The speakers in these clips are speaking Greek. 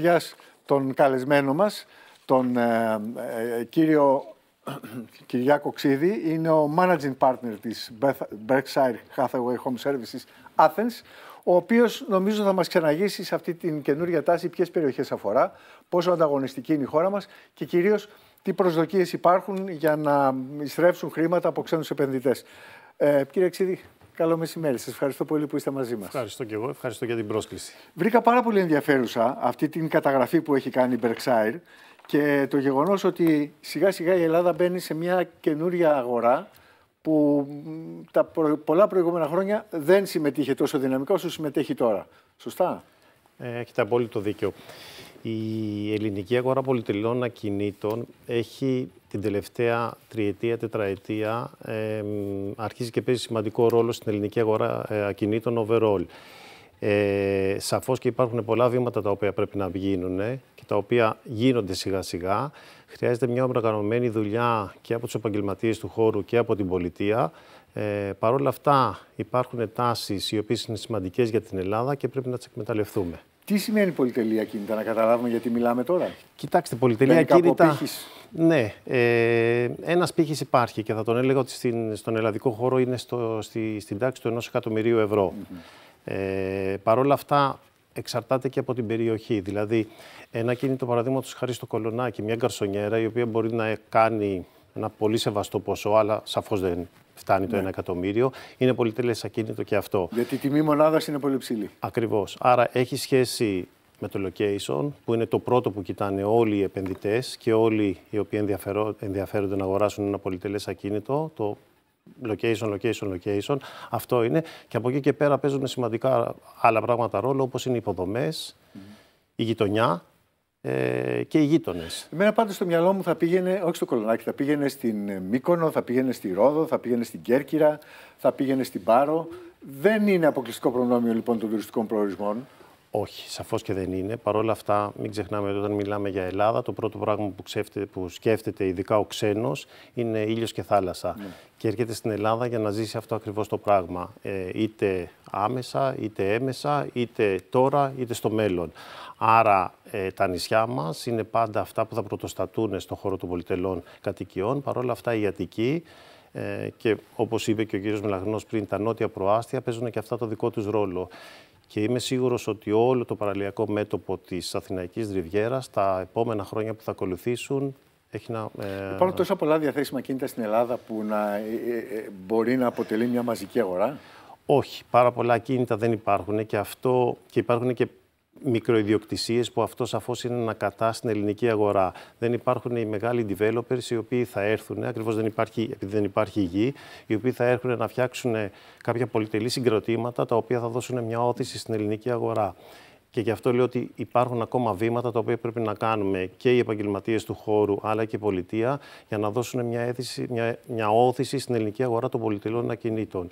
καρδιά τον καλεσμένο μας, τον ε, ε, ε, κύριο Κυριάκο Ξίδη. Είναι ο managing partner της Berkshire Hathaway Home Services Athens, ο οποίος νομίζω θα μας ξεναγήσει σε αυτή την καινούργια τάση ποιες περιοχές αφορά, πόσο ανταγωνιστική είναι η χώρα μας και κυρίως τι προσδοκίες υπάρχουν για να ειστρέψουν χρήματα από ξένους επενδυτές. Ε, κύριε Ξίδη, Καλό μεσημέρι. Σας ευχαριστώ πολύ που είστε μαζί μας. Ευχαριστώ και εγώ. Ευχαριστώ για την πρόσκληση. Βρήκα πάρα πολύ ενδιαφέρουσα αυτή την καταγραφή που έχει κάνει η Berkshire και το γεγονός ότι σιγά σιγά η Ελλάδα μπαίνει σε μια καινούρια αγορά που τα πολλά προηγούμενα χρόνια δεν συμμετείχε τόσο δυναμικά όσο συμμετέχει τώρα. Σωστά. Ε, έχετε απόλυτο δίκιο. Η ελληνική αγορά πολυτελών ακινήτων έχει την τελευταία τριετία, τετραετία ε, αρχίζει και παίζει σημαντικό ρόλο στην ελληνική αγορά ε, ακινήτων overall. Ε, σαφώς και υπάρχουν πολλά βήματα τα οποία πρέπει να γίνουν και τα οποία γίνονται σιγά σιγά. Χρειάζεται μια οργανωμένη δουλειά και από τους επαγγελματίες του χώρου και από την πολιτεία. Ε, Παρ' όλα αυτά υπάρχουν τάσεις οι οποίες είναι σημαντικές για την Ελλάδα και πρέπει να τις εκμεταλλευτούμε. Τι σημαίνει πολυτελεία κινητά, να καταλάβουμε γιατί μιλάμε τώρα. Κοιτάξτε, πολυτελεία κινητά. Ναι, ε, ένας πύχης υπάρχει και θα τον έλεγα ότι στην, στον ελλαδικό χώρο είναι στο, στη, στην τάξη του ενός εκατομμυρίου ευρώ. Mm ε, Παρ' όλα αυτά, εξαρτάται και από την περιοχή. Δηλαδή, ένα κινητό παραδείγματος χάρη στο Κολονάκι, μια γκαρσονιέρα η οποία μπορεί να κάνει ένα πολύ σεβαστό ποσό, αλλά σαφώς δεν φτάνει το ναι. ένα εκατομμύριο. Είναι πολυτελέ ακίνητο και αυτό. Γιατί η τιμή μονάδας είναι πολύ ψηλή. Ακριβώς. Άρα έχει σχέση με το location, που είναι το πρώτο που κοιτάνε όλοι οι επενδυτές και όλοι οι οποίοι ενδιαφέρονται να αγοράσουν ένα πολυτελέ ακίνητο. Το location, location, location. Αυτό είναι. Και από εκεί και πέρα παίζουν σημαντικά άλλα πράγματα ρόλο, όπως είναι οι υποδομές, η γειτονιά ε, και οι γείτονες. Εμένα πάντω στο μυαλό μου θα πήγαινε, όχι στο Κολονάκι, θα πήγαινε στην ε, Μύκονο, θα πήγαινε στη Ρόδο, θα πήγαινε στην Κέρκυρα, θα πήγαινε στην Πάρο. Δεν είναι αποκλειστικό προνόμιο λοιπόν των τουριστικών προορισμών. Όχι, σαφώς και δεν είναι. Παρ' όλα αυτά, μην ξεχνάμε ότι όταν μιλάμε για Ελλάδα, το πρώτο πράγμα που, ξέφτε, που σκέφτεται ειδικά ο ξένος είναι ήλιος και θάλασσα. Ναι. Και έρχεται στην Ελλάδα για να ζήσει αυτό ακριβώς το πράγμα. Ε, είτε άμεσα, είτε έμεσα, είτε τώρα, είτε στο μέλλον. Άρα, ε, τα νησιά μας είναι πάντα αυτά που θα πρωτοστατούν στον χώρο των πολυτελών κατοικιών. Παρ' όλα αυτά η Αττική ε, και όπως είπε και ο κ. Μελαγνός πριν, τα νότια προάστια παίζουν και αυτά το δικό τους ρόλο. Και είμαι σίγουρος ότι όλο το παραλιακό μέτωπο της Αθηναϊκής Ριβιέρας τα επόμενα χρόνια που θα ακολουθήσουν έχει να. Ε... Υπάρχουν τόσα πολλά διαθέσιμα κίνητα στην Ελλάδα που να, ε, ε, ε μπορεί να αποτελεί μια μαζική αγορά. Όχι, πάρα πολλά κίνητα δεν υπάρχουν και αυτό και υπάρχουν και μικροϊδιοκτησίες που αυτό σαφώς είναι να κατά στην ελληνική αγορά. Δεν υπάρχουν οι μεγάλοι developers οι οποίοι θα έρθουν, ακριβώς δεν υπάρχει, επειδή δεν υπάρχει γη, οι οποίοι θα έρθουν να φτιάξουν κάποια πολυτελή συγκροτήματα τα οποία θα δώσουν μια όθηση στην ελληνική αγορά. Και γι' αυτό λέω ότι υπάρχουν ακόμα βήματα τα οποία πρέπει να κάνουμε και οι επαγγελματίες του χώρου αλλά και η πολιτεία για να δώσουν μια, μια, μια όθηση στην ελληνική αγορά των πολυτελών ακινήτων.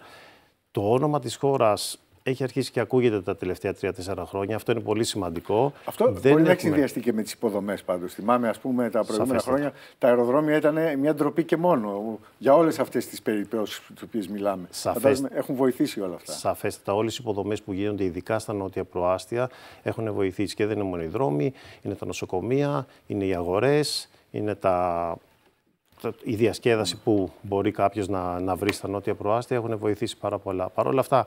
Το όνομα της χώρας έχει αρχίσει και ακούγεται τα τελευταία 3-4 χρόνια. Αυτό είναι πολύ σημαντικό. Αυτό δεν μπορεί έχουμε... να συνδυαστεί και με τις υποδομές πάντως. Θυμάμαι, ας πούμε, τα προηγούμενα χρόνια τα αεροδρόμια ήταν μια ντροπή και μόνο για όλες αυτές τις περιπτώσεις τις οποίες μιλάμε. Σαφέστατα. Έχουν βοηθήσει όλα αυτά. Σαφέστατα. Όλες οι υποδομές που γίνονται, ειδικά στα νότια προάστια, έχουν βοηθήσει. Και δεν είναι μόνο οι δρόμοι, είναι τα νοσοκομεία, είναι οι αγορές, είναι τα η διασκέδαση που μπορεί κάποιος να, να βρει στα νότια προάστια έχουν βοηθήσει πάρα πολλά. Παρ' όλα αυτά,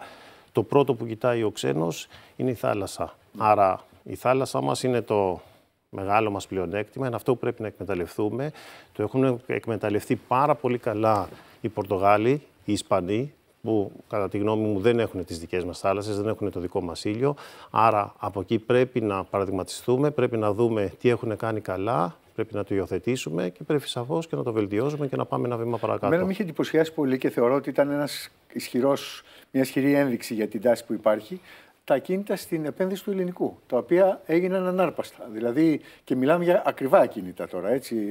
το πρώτο που κοιτάει ο ξένος είναι η θάλασσα. Άρα η θάλασσα μας είναι το μεγάλο μας πλεονέκτημα, είναι αυτό που πρέπει να εκμεταλλευτούμε. Το έχουν εκμεταλλευτεί πάρα πολύ καλά οι Πορτογάλοι, οι Ισπανοί, που κατά τη γνώμη μου δεν έχουν τις δικές μας θάλασσες, δεν έχουν το δικό μας ήλιο. Άρα από εκεί πρέπει να παραδειγματιστούμε, πρέπει να δούμε τι έχουν κάνει καλά Πρέπει να το υιοθετήσουμε και πρέπει σαφώς και να το βελτιώσουμε και να πάμε ένα βήμα παρακάτω. Εμένα με είχε εντυπωσιάσει πολύ και θεωρώ ότι ήταν ένας ισχυρός, μια ισχυρή ένδειξη για την τάση που υπάρχει τα κίνητα στην επένδυση του ελληνικού, τα οποία έγιναν ανάρπαστα. Δηλαδή, και μιλάμε για ακριβά ακίνητα τώρα, έτσι,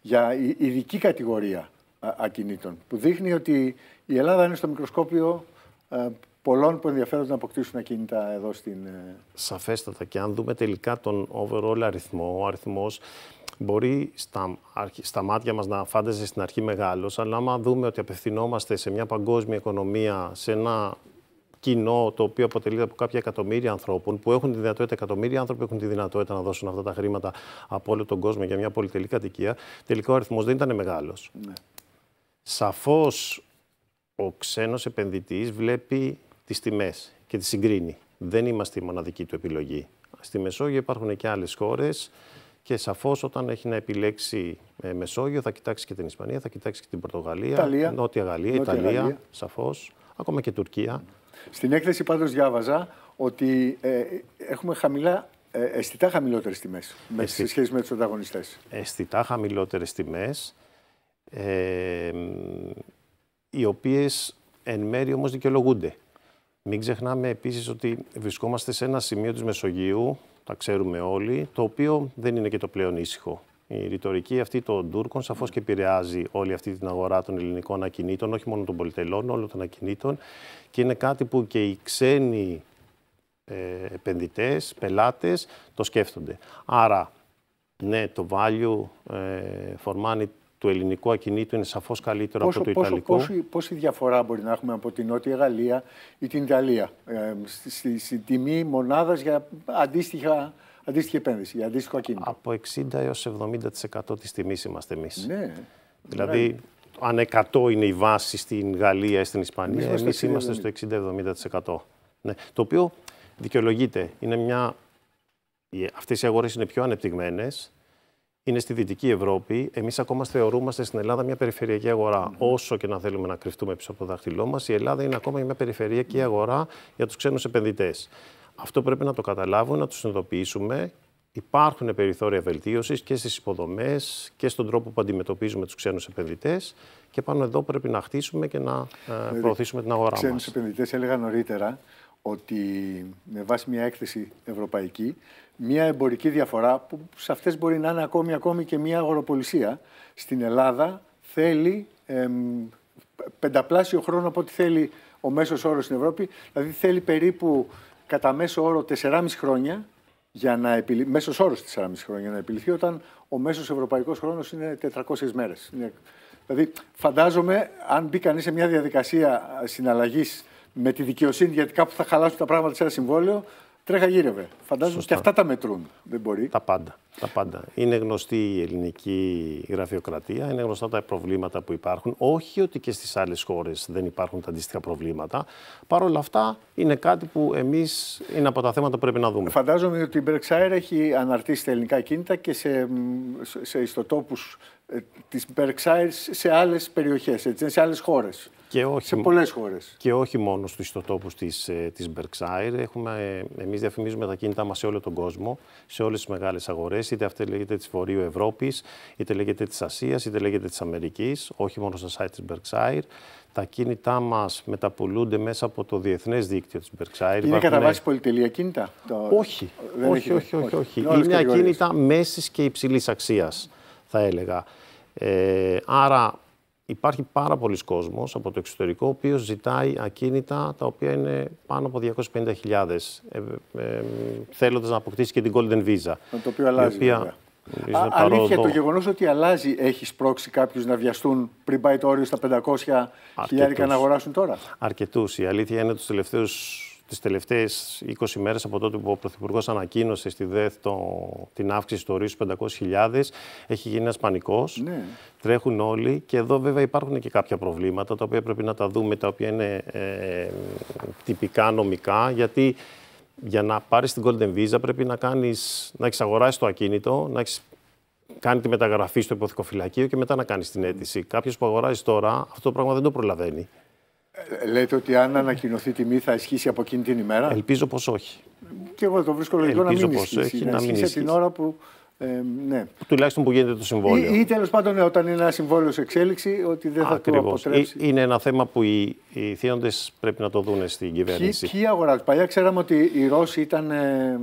για ειδική κατηγορία ακινήτων, που δείχνει ότι η Ελλάδα είναι στο μικροσκόπιο πολλών που ενδιαφέρονται να αποκτήσουν ακίνητα εδώ στην. Ε, Σαφέστατα. Και αν δούμε τελικά τον overall αριθμό, ο αριθμός μπορεί στα, μάτια μας να φάνταζε στην αρχή μεγάλος, αλλά άμα δούμε ότι απευθυνόμαστε σε μια παγκόσμια οικονομία, σε ένα κοινό το οποίο αποτελείται από κάποια εκατομμύρια ανθρώπων που έχουν τη δυνατότητα, εκατομμύρια άνθρωποι έχουν τη δυνατότητα να δώσουν αυτά τα χρήματα από όλο τον κόσμο για μια πολυτελή κατοικία, τελικά ο αριθμός δεν ήταν μεγάλος. Ναι. Σαφώς ο ξένος επενδυτής βλέπει τις τιμές και τις συγκρίνει. Δεν είμαστε η μοναδική του επιλογή. Στη Μεσόγειο υπάρχουν και άλλες χώρες και σαφώς όταν έχει να επιλέξει ε, Μεσόγειο θα κοιτάξει και την Ισπανία, θα κοιτάξει και την Πορτογαλία, Ιταλία, Νότια Γαλλία, Νότια Ιταλία, σαφώ, σαφώς, ακόμα και Τουρκία. Στην έκθεση πάντως διάβαζα ότι ε, έχουμε χαμηλά ε, αισθητά χαμηλότερες τιμές σε σχέση με τους ανταγωνιστές. Αισθητά χαμηλότερες τιμές, ε, οι οποίες εν μέρει όμως δικαιολογούνται. Μην ξεχνάμε επίσης ότι βρισκόμαστε σε ένα σημείο της Μεσογείου, τα ξέρουμε όλοι, το οποίο δεν είναι και το πλέον ήσυχο. Η ρητορική αυτή των Τούρκων σαφώς και επηρεάζει όλη αυτή την αγορά των ελληνικών ακινήτων, όχι μόνο των πολυτελών, όλων των ακινήτων. Και είναι κάτι που και οι ξένοι ε, επενδυτές, πελάτες το σκέφτονται. Άρα, ναι, το value ε, for money του ελληνικού ακινήτου είναι σαφώς καλύτερο από το πόσο, ιταλικό. Πόση, πόση διαφορά μπορεί να έχουμε από την Νότια Γαλλία ή την Ιταλία ε, στη, τιμή μονάδας για αντίστοιχα, αντίστοιχη επένδυση, για αντίστοιχο ακίνητο. Από 60 έως 70% της τιμής είμαστε εμείς. Ναι. Δηλαδή, αν 100 είναι η βάση στην Γαλλία ή στην Ισπανία, εμείς είμαστε στο 60-70%. Ναι. Το οποίο δικαιολογείται. Είναι μια... Αυτές οι αγορές είναι πιο ανεπτυγμένες, είναι στη Δυτική Ευρώπη. Εμείς ακόμα θεωρούμαστε στην Ελλάδα μια περιφερειακή αγορά. Όσο και να θέλουμε να κρυφτούμε πίσω από το δάχτυλό μας, η Ελλάδα είναι ακόμα μια περιφερειακή αγορά για τους ξένους επενδυτές. Αυτό πρέπει να το καταλάβουν, να του συνειδητοποιήσουμε. Υπάρχουν περιθώρια βελτίωσης και στις υποδομές και στον τρόπο που αντιμετωπίζουμε τους ξένους επενδυτές. Και πάνω εδώ πρέπει να χτίσουμε και να ε, δηλαδή, προωθήσουμε την αγορά μα. Ξένου επενδυτές, έλεγα νωρίτερα, ότι με βάση μια έκθεση ευρωπαϊκή, μια εμπορική διαφορά που σε αυτές μπορεί να είναι ακόμη, και μια αγοροπολισία, στην Ελλάδα θέλει πενταπλάσιο χρόνο από ό,τι θέλει ο μέσος όρος στην Ευρώπη, δηλαδή θέλει περίπου κατά μέσο όρο 4,5 χρόνια για να επιλυ... μέσος όρος 4,5 χρόνια για να επιληθεί όταν ο μέσος ευρωπαϊκός χρόνος είναι 400 μέρες. Δηλαδή φαντάζομαι αν μπει κανείς σε μια διαδικασία συναλλαγής με τη δικαιοσύνη, γιατί κάπου θα χαλάσουν τα πράγματα σε ένα συμβόλαιο, τρέχα γύρευε. Φαντάζομαι ότι αυτά τα μετρούν. Δεν μπορεί. Τα πάντα. Τα πάντα. Είναι γνωστή η ελληνική γραφειοκρατία, είναι γνωστά τα προβλήματα που υπάρχουν. Όχι ότι και στις άλλες χώρες δεν υπάρχουν τα αντίστοιχα προβλήματα. Παρ' όλα αυτά είναι κάτι που εμείς είναι από τα θέματα που πρέπει να δούμε. Φαντάζομαι ότι η Berkshire έχει αναρτήσει τα ελληνικά κίνητα και σε, σε ιστοτόπους ε, της Berkshire σε άλλες περιοχές, σε άλλες χώρες. Και σε πολλές χώρες. Και όχι μόνο στους ιστοτόπους της ε, της Berkshire. Έχουμε, ε, εμείς διαφημίζουμε τα κίνητά μας σε όλο τον κόσμο, σε όλες τις μεγάλες αγορές είτε αυτή λέγεται της Βορείου Ευρώπης, είτε λέγεται της Ασίας, είτε λέγεται της Αμερικής, όχι μόνο στα site της Berkshire. Τα κίνητά μας μεταπολούνται μέσα από το διεθνές δίκτυο της Berkshire. Είναι κατά βάση πολυτελεία κίνητα, όχι, όχι, όχι, όχι, όχι. Είναι, είναι ακίνητα μέσης και υψηλής αξίας, θα έλεγα. Ε, άρα υπάρχει πάρα πολλοί κόσμος από το εξωτερικό, ο οποίος ζητάει ακίνητα τα οποία είναι πάνω από 250.000, ε, ε, ε θέλοντας να αποκτήσει και την Golden Visa. Το οποίο αλλάζει. οποία... αλήθεια, το γεγονός ότι αλλάζει, έχει σπρώξει κάποιους να βιαστούν πριν πάει το όριο στα 500 χιλιάρικα να αγοράσουν τώρα. Αρκετούς. Η αλήθεια είναι ότι τους τελευταίους τις τελευταίες 20 μέρες από τότε που ο Πρωθυπουργός ανακοίνωσε στη ΔΕΘ το, την αύξηση του ορίου στους 500.000, έχει γίνει ένας πανικός. Ναι. Τρέχουν όλοι και εδώ βέβαια υπάρχουν και κάποια προβλήματα τα οποία πρέπει να τα δούμε, τα οποία είναι ε, τυπικά νομικά, γιατί για να πάρεις την Golden Visa πρέπει να, κάνεις, να έχεις αγοράσει το ακίνητο, να έχεις κάνει τη μεταγραφή στο υποθηκοφυλακείο και μετά να κάνεις την αίτηση. Κάποιος που αγοράζει τώρα αυτό το πράγμα δεν το προλαβαίνει. Λέτε ότι αν ανακοινωθεί τιμή θα ισχύσει από εκείνη την ημέρα. Ελπίζω πως όχι. Και εγώ το βρίσκω λογικό να μην πως ισχύσει. Όχι, να, μην ισχύσει την ώρα που ε, ναι. Τουλάχιστον που γίνεται το συμβόλαιο. Ή, ή τέλος πάντων ναι, όταν είναι ένα συμβόλαιος σε εξέλιξη, ότι δεν θα το αποτρέψει. είναι ένα θέμα που οι, οι πρέπει να το δουν στην κυβέρνηση. Ποιοι αγοράζουν. Παλιά ξέραμε ότι οι Ρώσοι ήταν ε,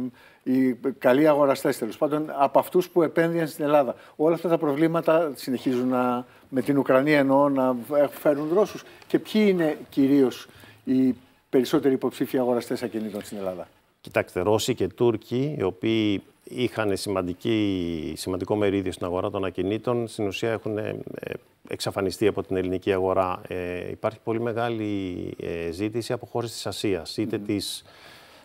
οι καλοί αγοραστές τέλος πάντων, από αυτούς που επένδυαν στην Ελλάδα. Όλα αυτά τα προβλήματα συνεχίζουν να, με την Ουκρανία εννοώ να φέρουν Ρώσου. Και ποιοι είναι κυρίως οι περισσότεροι υποψήφοι αγοραστές ακινήτων στην Ελλάδα. Κοιτάξτε, Ρώσοι και Τούρκοι, οι οποίοι είχαν σημαντική, σημαντικό μερίδιο στην αγορά των ακινήτων, στην ουσία έχουν ε, εξαφανιστεί από την ελληνική αγορά. Ε, υπάρχει πολύ μεγάλη ε, ζήτηση από χώρες της Ασίας είτε mm. της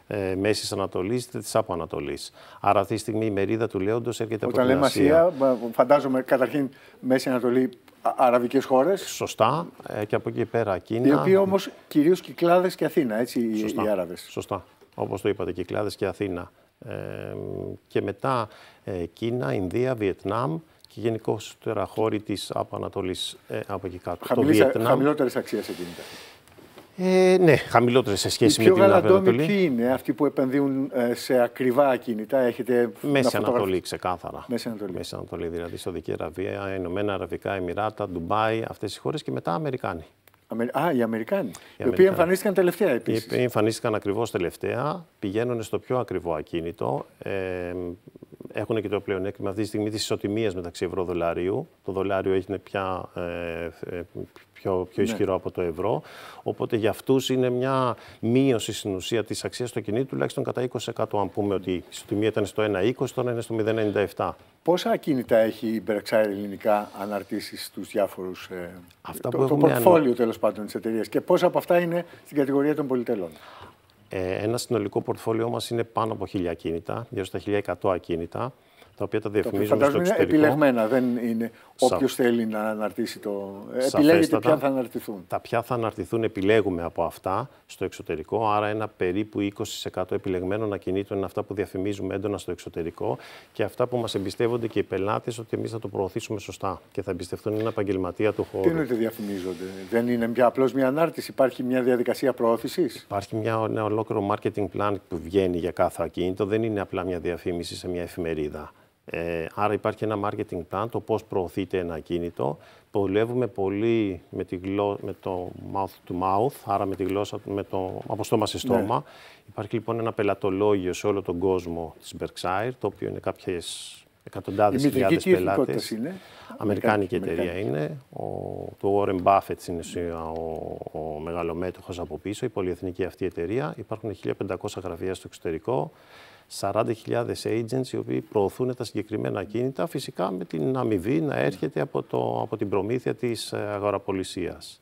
ε, Μέση Ανατολή είτε τη Άπο Ανατολή. Άρα αυτή τη στιγμή η μερίδα του Λέοντος έρχεται Όταν από την λέμε Ασία. Φαντάζομαι καταρχήν Μέση Ανατολή, αραβικές χώρες. Σωστά. Ε, και από εκεί πέρα Κίνα. Οι οποίοι όμως κυρίως κυκλάδες και Αθήνα, έτσι Σωστά. οι Άραβες. Σωστά. Όπως το είπατε, κυκλάδες και Αθήνα. και μετά ε, Κίνα, Ινδία, Βιετνάμ και γενικότερα χώροι της από ε, από εκεί κάτω. Χαμηλότερε αξίε εκείνη. Ε, ναι, χαμηλότερες σε σχέση με την Ανατολή. Ποιοι είναι αυτοί που επενδύουν ε, σε ακριβά ακίνητα, έχετε Μέση Ανατολή, ξεκάθαρα. Μέση Ανατολή. Μέση Ανατολή, δηλαδή Σαουδική Αραβία, Ηνωμένα Αραβικά Εμμυράτα, Ντουμπάι, αυτές οι χώρες και μετά Αμερικάνοι. Α, οι Αμερικάνοι. Οι, οι Αμερικάνοι. οποίοι εμφανίστηκαν τελευταία επίση. Οι οποίοι εμφανίστηκαν ακριβώς τελευταία, πηγαίνουν στο πιο ακριβό ακίνητο. Ε, έχουν και το πλεονέκτημα αυτή τη στιγμή της ισοτιμίας μεταξύ ευρώ-δολαρίου. Το δολάριο είναι πια ε, ε, πιο, πιο ναι. ισχυρό από το ευρώ. Οπότε για αυτούς είναι μια μείωση στην ουσία της αξίας του κινήτου τουλάχιστον κατά 20%. Αν πούμε ότι η ισοτιμία ήταν στο 1,20, τώρα είναι στο 0,97. Πόσα ακίνητα έχει η Berkshire ελληνικά αναρτήσεις στους διάφορους. Ε, το, το πορτφόλιο τέλος πάντων της εταιρείας και πόσα από αυτά είναι στην κατηγορία των πολυτελών. Ε, ένα συνολικό πορτφόλιό μας είναι πάνω από 1.000 ακίνητα, γύρω στα 1.100 ακίνητα τα οποία τα διαφημίζουμε στο εξωτερικό. Είναι επιλεγμένα, δεν είναι Σα... όποιος θέλει να αναρτήσει το. Επιλέγετε ποια θα αναρτηθούν. Τα ποια θα αναρτηθούν επιλέγουμε από αυτά στο εξωτερικό. Άρα, ένα περίπου 20% επιλεγμένων ακινήτων είναι αυτά που διαφημίζουμε έντονα στο εξωτερικό και αυτά που μας εμπιστεύονται και οι πελάτες ότι εμείς θα το προωθήσουμε σωστά και θα εμπιστευτούν ένα επαγγελματία του χώρου. Τι είναι ότι διαφημίζονται, Δεν είναι μια, απλώς μια ανάρτηση, υπάρχει μια διαδικασία προώθησης. Υπάρχει μια, ένα ολόκληρο marketing plan που βγαίνει για κάθε ακίνητο, δεν είναι απλά μια διαφήμιση σε μια εφημερίδα. Ε, άρα υπάρχει ένα marketing plan, το πώς προωθείται ένα κίνητο. Πολεύουμε πολύ με, τη με το mouth to mouth, άρα με τη γλώσσα με το... από στόμα σε ναι. στόμα. Υπάρχει λοιπόν ένα πελατολόγιο σε όλο τον κόσμο της Berkshire, το οποίο είναι κάποιες εκατοντάδες χιλιάδες πελάτες. Αμερικάνικη εταιρεία είναι. Ο, το Warren Buffett είναι ο, ο μεγαλομέτωχος από πίσω, η πολυεθνική αυτή εταιρεία. Υπάρχουν 1.500 γραφεία στο εξωτερικό, 40.000 agents οι οποίοι προωθούν τα συγκεκριμένα κίνητα, φυσικά με την αμοιβή να έρχεται από, το, από την προμήθεια της ε, αγοραπολισίας.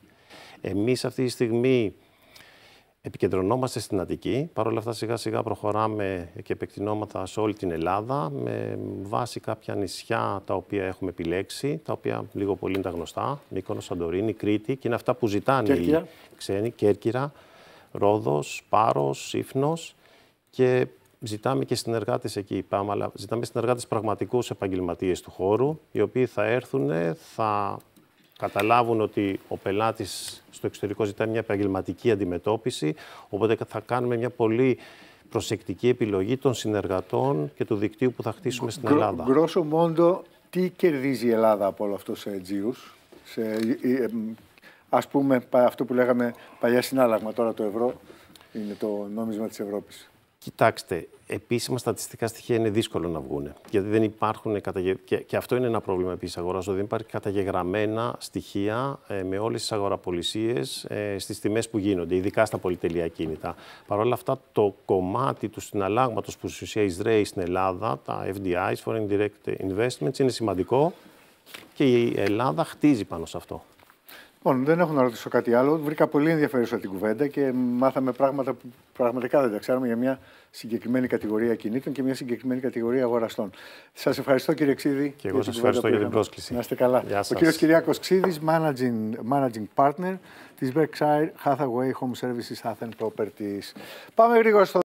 Εμείς αυτή τη στιγμή Επικεντρωνόμαστε στην Αττική. παρόλα αυτά, σιγά σιγά προχωράμε και επεκτηνόμαστε σε όλη την Ελλάδα με βάση κάποια νησιά τα οποία έχουμε επιλέξει, τα οποία λίγο πολύ είναι τα γνωστά. Μύκονος, Σαντορίνη, Κρήτη και είναι αυτά που ζητάνε Κέρκυρα. οι ξένοι. Κέρκυρα, Ρόδος, Πάρος, Ήφνος και ζητάμε και συνεργάτες εκεί. Πάμε, αλλά ζητάμε συνεργάτες πραγματικούς επαγγελματίες του χώρου, οι οποίοι θα έρθουν, θα καταλάβουν ότι ο πελάτης στο εξωτερικό ζητά μια επαγγελματική αντιμετώπιση, οπότε θα κάνουμε μια πολύ προσεκτική επιλογή των συνεργατών και του δικτύου που θα χτίσουμε στην Ελλάδα. Γκρόσο μόντο, τι κερδίζει η Ελλάδα από όλο αυτό σε τζίους, σε, ε, ε, ε, ας πούμε αυτό που λέγαμε παλιά συνάλλαγμα, τώρα το ευρώ είναι το νόμισμα της Ευρώπης. Κοιτάξτε, επίσημα στατιστικά στοιχεία είναι δύσκολο να βγουν. Γιατί δεν υπάρχουν. Και, αυτό είναι ένα πρόβλημα επίσης αγοράς, δεν υπάρχει καταγεγραμμένα στοιχεία ε, με όλες τις αγοραπολισίες ε, στις τιμές που γίνονται, ειδικά στα πολυτελεία κίνητα. Παρ' όλα αυτά, το κομμάτι του συναλλάγματος που στην ουσία στην Ελλάδα, τα FDIs, Foreign Direct Investments, είναι σημαντικό και η Ελλάδα χτίζει πάνω σε αυτό. Λοιπόν, δεν έχω να ρωτήσω κάτι άλλο. Βρήκα πολύ ενδιαφέρουσα την κουβέντα και μάθαμε πράγματα που πραγματικά δεν τα ξέρουμε για μια συγκεκριμένη κατηγορία κινήτων και μια συγκεκριμένη κατηγορία αγοραστών. Σας ευχαριστώ κύριε Ξίδη. Και εγώ σα ευχαριστώ για την πρόσκληση. Να είστε καλά. Γεια Ο κύριος Κυριάκος Ξίδης, managing, managing partner της Berkshire Hathaway Home Services Athens Properties. Πάμε γρήγορα στο.